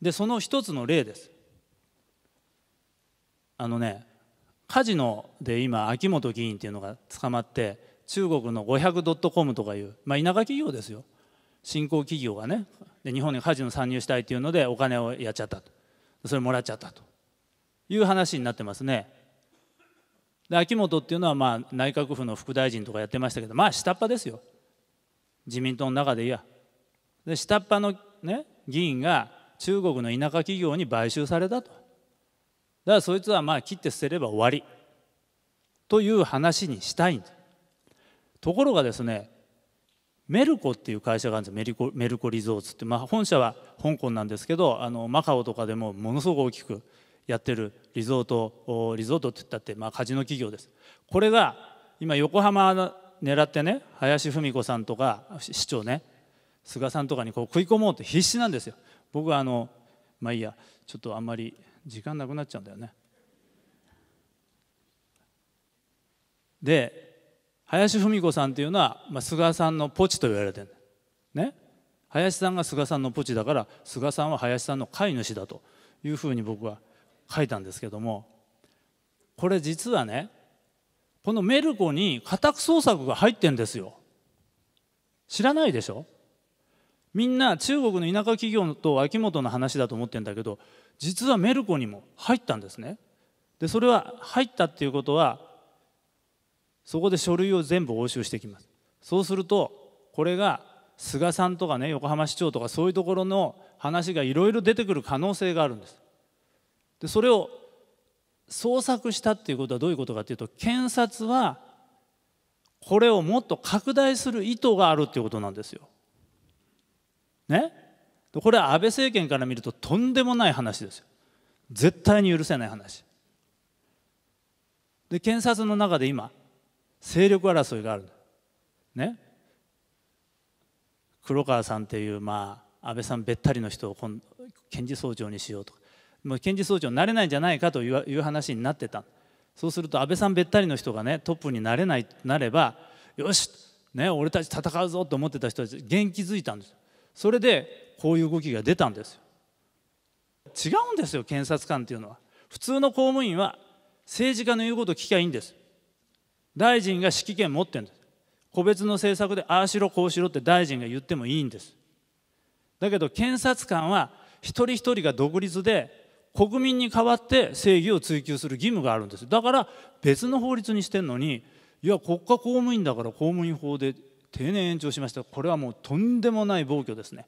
でその一つの例ですあのねカジノで今秋元議員っていうのが捕まって中国の500ドットコムとかいう、まあ、田舎企業ですよ新興企業がねで日本にカジノ参入したいっていうのでお金をやっちゃったとそれもらっちゃったという話になってますねで秋元っていうのはまあ内閣府の副大臣とかやってましたけどまあ下っ端ですよ自民党の中でいやで下っ端のね議員が中国の田舎企業に買収されたとだからそいつはまあ切って捨てれば終わりという話にしたいんですところがですねメルコっていう会社があるんですメルコメルコリゾーツって、まあ、本社は香港なんですけどあのマカオとかでもものすごく大きくやってるリゾートリゾートって言ったって、まあ、カジノ企業ですこれが今横浜狙ってね林文子さんとか市長ね菅さんとかにこう食い込もうと必死なんですよ僕はあのまあいいやちょっとあんまり時間なくなっちゃうんだよねで林芙美子さんっていうのは、まあ、菅さんのポチと言われてるね林さんが菅さんのポチだから菅さんは林さんの飼い主だというふうに僕は書いたんですけどもこれ実はねこのメルコに家宅捜索が入ってんですよ知らないでしょみんな中国の田舎企業と秋元の話だと思ってるんだけど実はメルコにも入ったんですねでそれは入ったっていうことはそこで書類を全部押収してきますそうするとこれが菅さんとかね横浜市長とかそういうところの話がいろいろ出てくる可能性があるんですでそれを捜索したっていうことはどういうことかっていうと検察はこれをもっと拡大する意図があるっていうことなんですよね、これは安倍政権から見るととんでもない話ですよ絶対に許せない話で検察の中で今勢力争いがあるね黒川さんっていう、まあ、安倍さんべったりの人を今検事総長にしようとかもう検事総長になれないんじゃないかという話になってたそうすると安倍さんべったりの人がねトップになれないなればよし、ね、俺たち戦うぞと思ってた人たち元気づいたんですそれでこういう動きが出たんですよ違うんですよ検察官っていうのは普通の公務員は政治家の言うことを聞きゃいいんです大臣が指揮権持ってるんです個別の政策でああしろこうしろって大臣が言ってもいいんですだけど検察官は一人一人が独立で国民に代わって正義を追求する義務があるんですだから別の法律にしてるのにいや国家公務員だから公務員法で丁寧延長しましたこれはもうとんでもない暴挙ですね